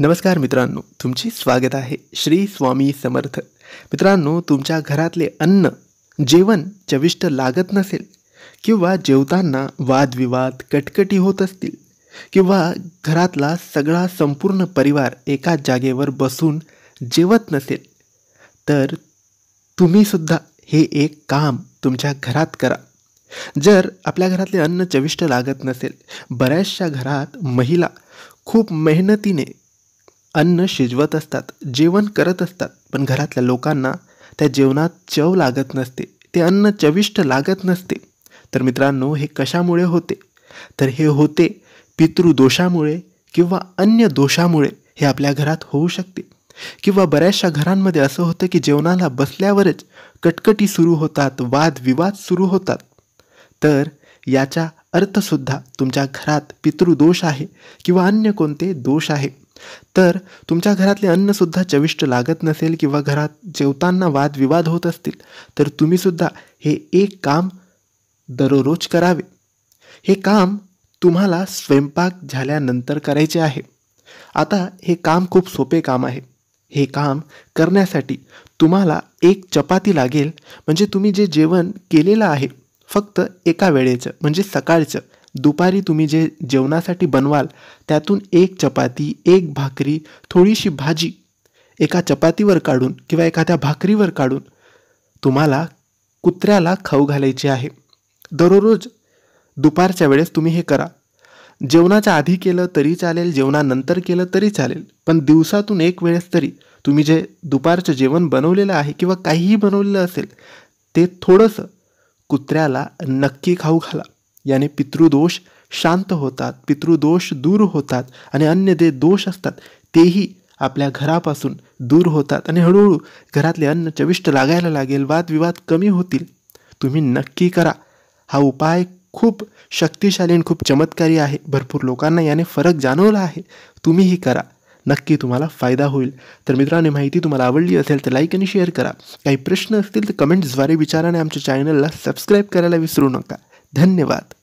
नमस्कार मित्रांनो तुमचे स्वागत आहे श्री स्वामी समर्थ मित्रांनो तुमच्या घरातले अन्न जेवण चविष्ट लागत नसेल किंवा जेवताना वादविवाद कटकटी होत असतील किंवा घरातला सगळा संपूर्ण परिवार एका जागेवर बसून जेवत नसेल तर तुम्हीसुद्धा हे एक काम तुमच्या घरात करा जर आपल्या घरातले अन्न चविष्ट लागत नसेल बऱ्याचशा घरात महिला खूप मेहनतीने अन्न शिजवत असतात जेवण करत असतात पण घरातल्या लोकांना त्या जेवणात चव लागत नसते ते अन्न चविष्ट लागत नसते तर मित्रांनो हे कशामुळे होते तर हे होते पितृदोषामुळे किंवा अन्य दोषामुळे हे आपल्या घरात होऊ शकते किंवा बऱ्याचशा घरांमध्ये असं होतं की जेवणाला बसल्यावरच कटकटी सुरू होतात वादविवाद सुरू होतात तर याचा अर्थसुद्धा तुमच्या घरात पितृदोष आहे किंवा अन्य कोणते दोष आहे तर तुमच्या घरातले अन्नसुद्धा चविष्ट लागत नसेल किंवा घरात जेवताना वादविवाद होत असतील तर तुम्हीसुद्धा हे एक काम दररोज करावे हे काम तुम्हाला स्वयंपाक झाल्यानंतर करायचे आहे आता हे काम खूप सोपे काम आहे हे काम करण्यासाठी तुम्हाला एक चपाती लागेल म्हणजे तुम्ही जे जेवण केलेलं आहे फक्त एका वेळेचं म्हणजे सकाळचं दुपारी तुम्ही जे जेवणासाठी बनवाल त्यातून एक चपाती एक भाकरी थोडीशी भाजी एका चपातीवर काढून किंवा एखाद्या भाकरीवर काढून तुम्हाला कुत्र्याला खाऊ घालायची आहे दररोज दुपारच्या वेळेस तुम्ही हे करा जेवणाच्या आधी केलं तरी चालेल जेवणानंतर केलं तरी चालेल पण दिवसातून एक वेळेस तरी तुम्ही जे दुपारचं जेवण बनवलेलं आहे किंवा काहीही बनवलेलं असेल ते थोडंसं कुत्र्याला नक्की खाऊ घाला याने पितृदोष शांत होतात पितृदोष दूर होतात आणि अन्य जे दोष असतात तेही आपल्या घरापासून दूर होतात आणि हळूहळू घरातले अन्न चविष्ट लागायला लागेल वादविवाद कमी होतील तुम्ही नक्की करा हा उपाय खूप शक्तिशाली आणि खूप चमत्कारी आहे भरपूर लोकांना याने फरक जाणवला आहे तुम्हीही करा नक्की तुम्हाला फायदा होईल तर मित्रांनो माहिती तुम्हाला आवडली असेल तर लाईक आणि शेअर करा काही प्रश्न असतील तर कमेंट्सद्वारे विचाराने आमच्या चॅनलला सबस्क्राईब करायला विसरू नका धन्यवाद